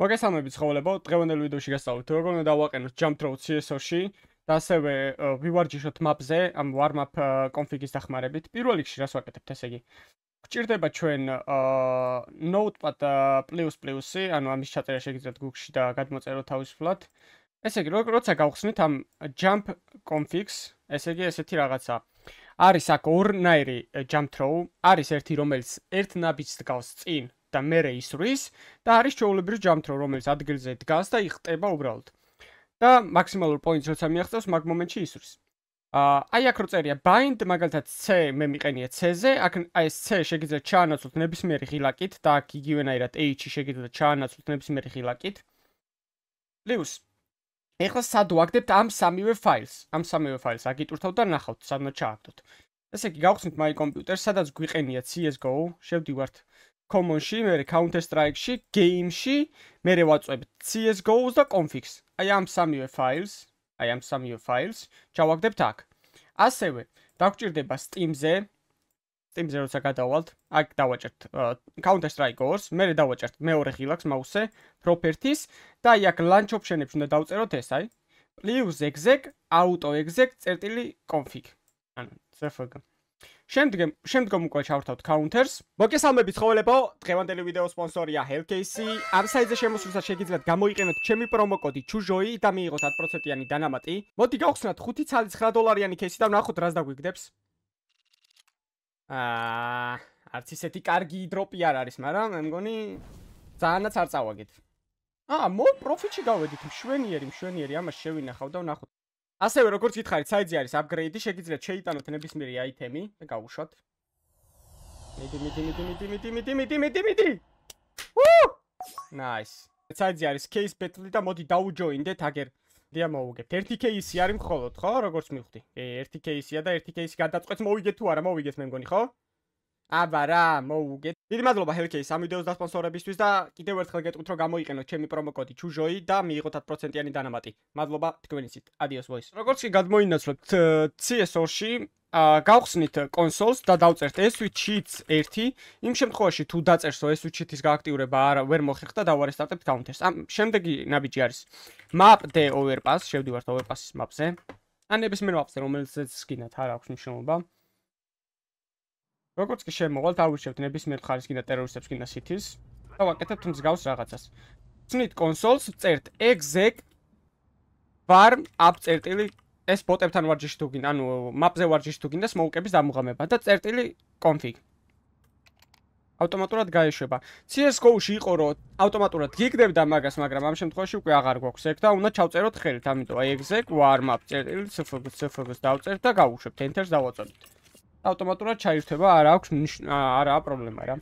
მოგესალმებით ხოლმე, დღევანდელ ვიდეოში გასწავლეთ როგორ უნდა დავაყენოთ Jumpthrow CSS-ში და ასევე ვივარჯიშოთ map-ზე ამ warmup config-ის დახმარებით. პირველ რიგში რას ვაკეთებთ ესე იგი? გვჭირდება ჩვენ notepad++, ანუ ამის ჩატარება შეგიძლიათ Google-ში და გადმოწეროთ თავისუფლად. ესე იგი, როცა გავხსნით ამ jump config-ს, ესე იგი ესეთი რაღაცა არის აქ ორნაირი jump throw არის ერთი რომელიც ერთ ნაბიჯს გავს წინ და მეરે ისრვის და არის ჩაოლებრი ჯამთრო რომელიც ადგილზე დგას და იხტება უბრალოდ და მაქსიმალურ პოინტს როცა მიახწევს მაგ მომენტში ისრვის ა აი აქ როწერია bind მაგალითად c მე მიყენია c-ზე აქ აი ეს c შეგიძლიათ ჩაანაცვლოთ ნებისმიერი ღილაკით და აქ იგივენაირად h-ი შეგიძლიათ ჩაანაცვლოთ ნებისმიერი ღილაკით პლუს ეხლა სად ვაგდებთ ამ სამივე ფაილს ამ სამივე ფაილს აგიტურთავთ და ნახავთ სად უნდა ჩააგდოთ ესე იგი გავხსნით my computer სადაც გვიყენია csgo შევდივართ აა commonში, მე counter strike-ში, game-ში, მე ვაწვევ CS:GO-ს და config-ს. აი ამ სამივე ფაილს, აი ამ სამივე ფაილს ჩავაგდებ თაკ. ასევე დაგჭირდება Steam-ზე Steam-ზე როცა გადავალთ, აქ დავაჭერთ Counter Strike-ს, მე დავაჭერთ მეორე ხილახს mouse-ზე, properties და აი აქ launch option-ებში უნდა დავწეროთ ეს, აი. plus exec auto exec წერტილი config. ანუ CFG. შემდგომ შემდგომ უკვე ჩავრთავთ counters. მოგესალმებით ხოლებო, დღევანდელი ვიდეო სპონსორია HelpKC. ამ საიტზე შემოსულსაც შეგიძლიათ გამოიყენოთ ჩემი პრომო კოდი ჩუჟოი და მიიღოთ 10%-იანი დანამატი. მოდი გავხსნათ 5.9 დოლარიანი кейსი და ნახოთ რას დაგვიგდებს. აა, არც ისეთი კარგი დროპი არ არის, მაგრამ მე მგონი ძალიანაც არ წავაგეთ. აა, მო პროფიტში გავედით, მშვენიერი, მშვენიერი, ამას შევინახავ და ნახოთ ასევე როგორც გითხარით, საიძი არის აპგრეიდი, შეგიძლიათ შეიტანოთ ნებისმიერი აიტემი და გავუშვათ. მიდი, მიდი, მიდი, მიდი, მიდი, მიდი, მიდი, მიდი, მიდი. უუ! Nice. საიძი არის case battle და მოდი დაუჯოინდეთ აგერ დია მოუგებთ. 1KC არის მხოლოდ, ხო? როგორც მივხვდი. ე 1KC-ია და 1KC გადაწყვეტს მოიგე თუ არა, მოიგეს მე მგონი, ხო? აბა რა, მოუგე დიდი მადლობა Helkey-ს ამ ვიდეოს და სპონსორებისთვის და კიდევ ერთხელ გეტყვით რომ გამოიყენოთ ჩემი პრომო კოდი ChuJoy და მიიღოთ 10%-იანი დანამატი. მადლობა თქვენისით. Adios boys. როგორც კი გადმოინაცვლებთ CS:GO-ში ა გავხსნით კონსოლს და დავწერთ S-Switch-ის 1. იმ შემთხვევაში თუ დაწერს S-Switch-ის გააქტიურება არ ვერ მოხერხდა და ვარ სტარტაპ კაუნტერს. ამ შემდეგი ნაბიჯი არის map the overpass, შევდივართ overpass-ის map-ზე. ან ნებისმიერ map-ზე რომელიც სკინად არ აქვს მნიშვნელობა. როგორც კი შემოვალთ არ ვიშევთ ნებისმიერ ხარის კიდე ტერორისტებს კიდე სიტის და ვაკეთებთ მსგავს რაღაცას წნით კონსოლს წერტ exec var app წერტილი ეს ბოტებთან ვარჯიში თუ გინ ანუ მაპზე ვარჯიში თუ გინ და smoke-ების დამუღამება და წერტილი config ავტომატურად გაეშვება. CS:GO-ში იყო რომ ავტომატურად გიგდებდა მაგას, მაგრამ ამ შემთხვევაში უკვე აღარ გვაქვს ეგ და უნდა ჩავწეროთ ხელით. ამიტომ აი exec var map წერტილი 0.0-ს დავწერთ და გავუშვებთ enter-ს დავაწოდოთ. ავტომატურად ჩაირთვება, არ აქვს არა პრობლემა რა.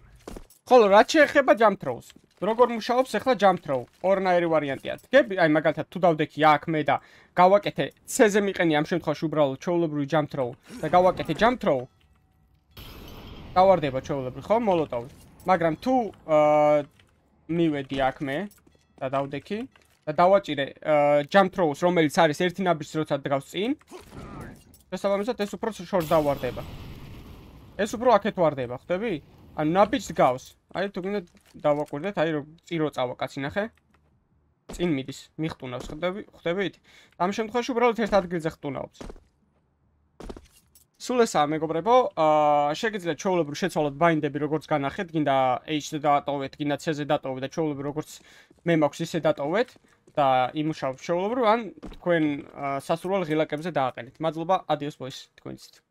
ხოლო რაც შეეხება ჯამთროუს, როგორ მუშაობს ახლა ჯამთროუ? ორნაირი ვარიანტია. გები, აი მაგალითად თუ დავდექი აქ მე და გავაკეთე ცეზე მიყენი ამ შემთხვევაში უბრალოდ ჩაულებრივი ჯამთროუ და გავაკეთე ჯამთროუ. დავარდება ჩაულებრივი ხო მოლოტოვი. მაგრამ თუ აა მივედი აქ მე და დავდექი და დავაჭირე ჯამთროუს, რომელიც არის ერთი ნაბიჯი როცა დგავს წინ. შესაბამისად ეს უბრალოდ შორს დავარდება. ეს უფრო აქეთ واردება, ხვდები? ანუ ნაბიჯს გავს. აი თუ გინდა დავაკვირდეთ, აი რო წირო წავა კაცი ნახე. წინ მიდის, მიხტუნავს, ხვდები? ხვდებით? ამ შემთხვევაში უბრალოდ ერთ ადგილზე ხტუნავს. სულ ესაა მეგობრებო, აა შეგიძლიათ ჩაოლებრ შეცვალოთ ბაინდები როგორც განახეთ, გინდა H-ზე დაატოვეთ, გინდა C-ზე დაატოვეთ და ჩაოლებრ როგორც მე მაქვს ისე დაატოვეთ და იმუშავოთ ჩაოლებრ ან თქვენ სასურველ ღილაკებზე დააყენეთ. მადლობა, ადიოს ბოის, თქვენც.